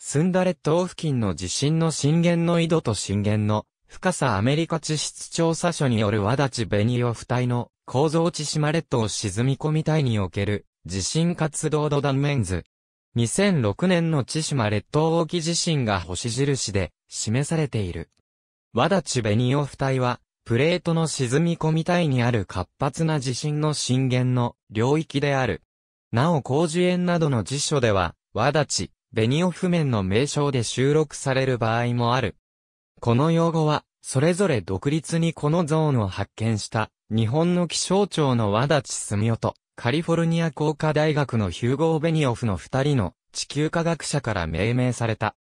スンダレ島付近の地震の震源の緯度と震源の深さアメリカ地質調査所による和ちベニオ付帯の構造地島列島沈み込み帯における地震活動度断面図。2006年の千島列島沖地震が星印で示されている。和ちベニオ付帯はプレートの沈み込み帯にある活発な地震の震源の領域である。なお工事園などの辞書では、和ち、ベニオフ面の名称で収録される場合もある。この用語は、それぞれ独立にこのゾーンを発見した、日本の気象庁の和立住夫と、カリフォルニア工科大学のヒューゴー・ベニオフの二人の地球科学者から命名された。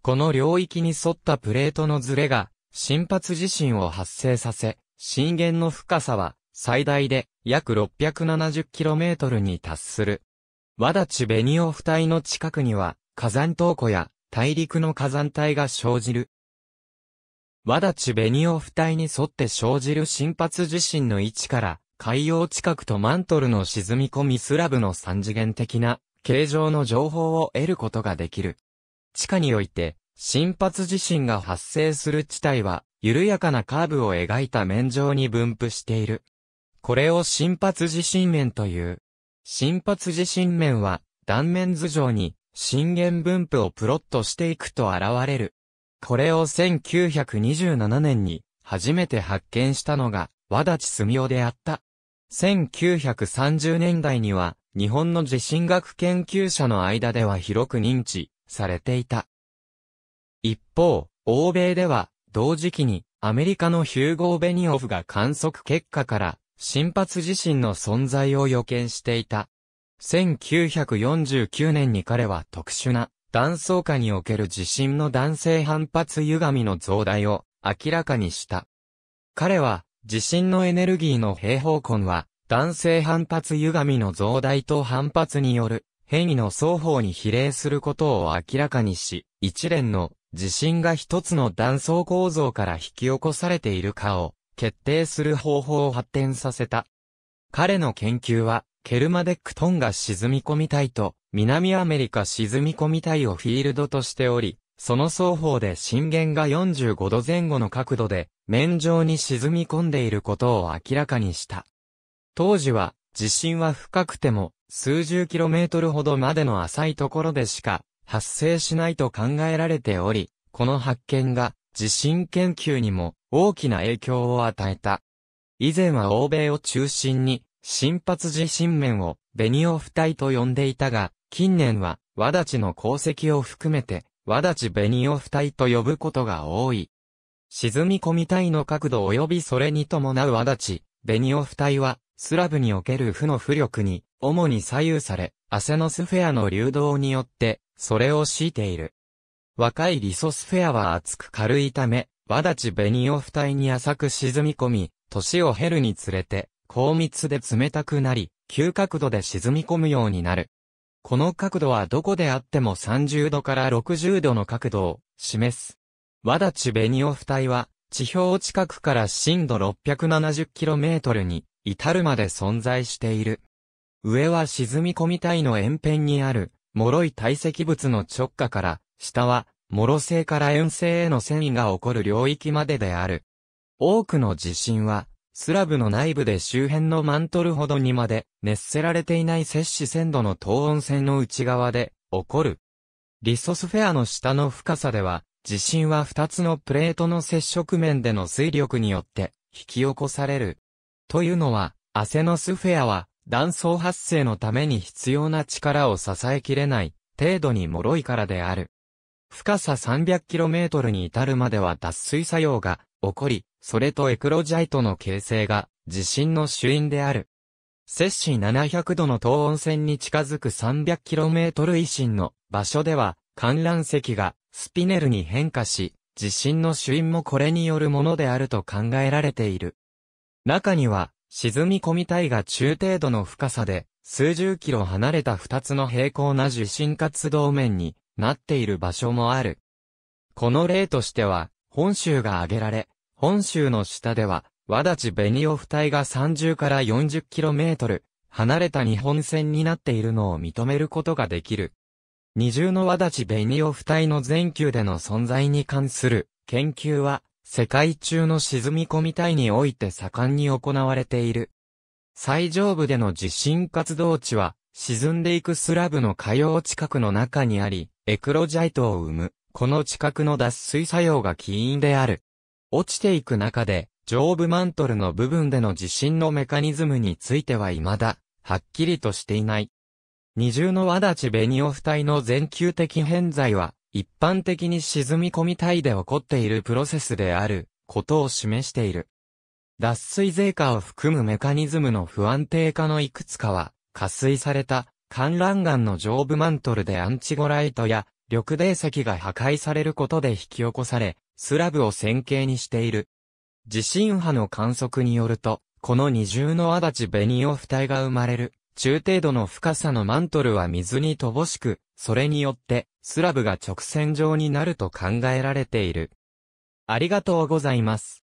この領域に沿ったプレートのズレが、新発地震を発生させ、震源の深さは、最大で約 670km に達する。和立ベニオフ帯の近くには、火山島湖や大陸の火山帯が生じる。和だちベニオフ帯に沿って生じる新発地震の位置から海洋近くとマントルの沈み込みスラブの三次元的な形状の情報を得ることができる。地下において、新発地震が発生する地帯は、緩やかなカーブを描いた面上に分布している。これを新発地震面という。新発地震面は、断面図上に震源分布をプロットしていくと現れる。これを1927年に初めて発見したのが和立住夫であった。1930年代には日本の地震学研究者の間では広く認知されていた。一方、欧米では同時期にアメリカのヒューゴー・ベニオフが観測結果から、新発地震の存在を予見していた。1949年に彼は特殊な断層下における地震の断性反発歪みの増大を明らかにした。彼は地震のエネルギーの平方根は断性反発歪みの増大と反発による変異の双方に比例することを明らかにし、一連の地震が一つの断層構造から引き起こされているかを決定する方法を発展させた。彼の研究はケルマデックトンが沈み込み隊と、南アメリカ沈み込み隊をフィールドとしており、その双方で震源が45度前後の角度で、面上に沈み込んでいることを明らかにした。当時は、地震は深くても、数十キロメートルほどまでの浅いところでしか、発生しないと考えられており、この発見が、地震研究にも、大きな影響を与えた。以前は欧米を中心に、新発地震面をベニオフ隊と呼んでいたが、近年は、和立の功績を含めて、和立ベニオフ隊と呼ぶことが多い。沈み込み隊の角度及びそれに伴う和立、ベニオフ隊は、スラブにおける負の浮力に、主に左右され、アセノスフェアの流動によって、それを強いている。若いリソスフェアは厚く軽いため、和立ベニオフ隊に浅く沈み込み、年を経るにつれて、高密で冷たくなり、急角度で沈み込むようになる。この角度はどこであっても30度から60度の角度を示す。和田地ベニオフ体は、地表近くから深度 670km に至るまで存在している。上は沈み込み体の沿辺にある、脆い堆積物の直下から、下は、脆性から塩性への遷移が起こる領域までである。多くの地震は、スラブの内部で周辺のマントルほどにまで熱せられていない摂氏鮮度の等温線の内側で起こる。リソスフェアの下の深さでは、地震は2つのプレートの接触面での水力によって引き起こされる。というのは、アセノスフェアは断層発生のために必要な力を支えきれない程度に脆いからである。深さ 300km に至るまでは脱水作用が起こり、それとエクロジャイトの形成が、地震の主因である。摂氏700度の東温線に近づく 300km 以新の場所では、観覧席がスピネルに変化し、地震の主因もこれによるものであると考えられている。中には、沈み込み体が中程度の深さで、数十キロ離れた二つの平行な地震活動面になっている場所もある。この例としては、本州が挙げられ、本州の下では、和立紅オフ隊が30から 40km 離れた日本線になっているのを認めることができる。二重の和立紅オフ隊の全球での存在に関する研究は、世界中の沈み込み隊において盛んに行われている。最上部での地震活動地は、沈んでいくスラブの海洋近くの中にあり、エクロジャイトを生む。この近くの脱水作用が起因である。落ちていく中で、上部マントルの部分での地震のメカニズムについては未だ、はっきりとしていない。二重のワ立ベニオフ体の全球的偏在は、一般的に沈み込み体で起こっているプロセスである、ことを示している。脱水税下を含むメカニズムの不安定化のいくつかは、加水された、観覧岩の上部マントルでアンチゴライトや緑泥石が破壊されることで引き起こされ、スラブを線形にしている。地震波の観測によると、この二重の足立ベニオ重体が生まれる、中程度の深さのマントルは水に乏しく、それによって、スラブが直線状になると考えられている。ありがとうございます。